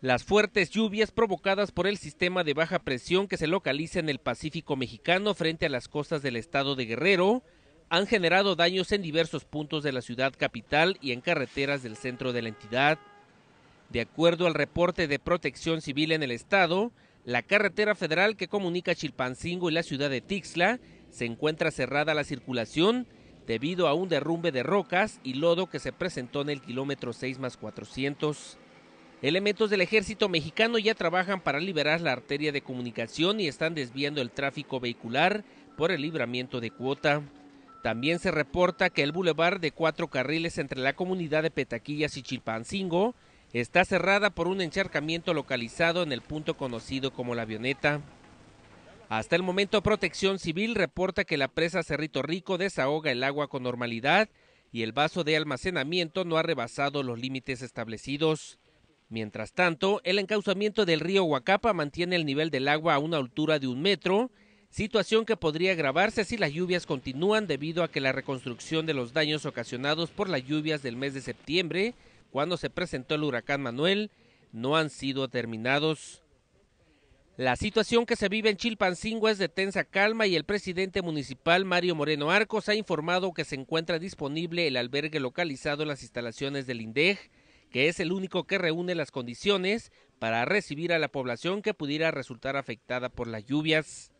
Las fuertes lluvias provocadas por el sistema de baja presión que se localiza en el Pacífico mexicano frente a las costas del estado de Guerrero han generado daños en diversos puntos de la ciudad capital y en carreteras del centro de la entidad. De acuerdo al reporte de protección civil en el estado, la carretera federal que comunica Chilpancingo y la ciudad de Tixla se encuentra cerrada a la circulación debido a un derrumbe de rocas y lodo que se presentó en el kilómetro 6 más 400. Elementos del ejército mexicano ya trabajan para liberar la arteria de comunicación y están desviando el tráfico vehicular por el libramiento de cuota. También se reporta que el bulevar de cuatro carriles entre la comunidad de Petaquillas y Chipancingo está cerrada por un encharcamiento localizado en el punto conocido como la avioneta. Hasta el momento, Protección Civil reporta que la presa Cerrito Rico desahoga el agua con normalidad y el vaso de almacenamiento no ha rebasado los límites establecidos. Mientras tanto, el encauzamiento del río Huacapa mantiene el nivel del agua a una altura de un metro, situación que podría agravarse si las lluvias continúan debido a que la reconstrucción de los daños ocasionados por las lluvias del mes de septiembre, cuando se presentó el huracán Manuel, no han sido terminados. La situación que se vive en Chilpancingo es de tensa calma y el presidente municipal Mario Moreno Arcos ha informado que se encuentra disponible el albergue localizado en las instalaciones del INDEG que es el único que reúne las condiciones para recibir a la población que pudiera resultar afectada por las lluvias.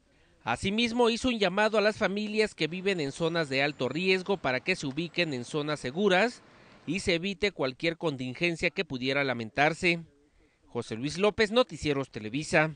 Asimismo, hizo un llamado a las familias que viven en zonas de alto riesgo para que se ubiquen en zonas seguras y se evite cualquier contingencia que pudiera lamentarse. José Luis López, Noticieros Televisa.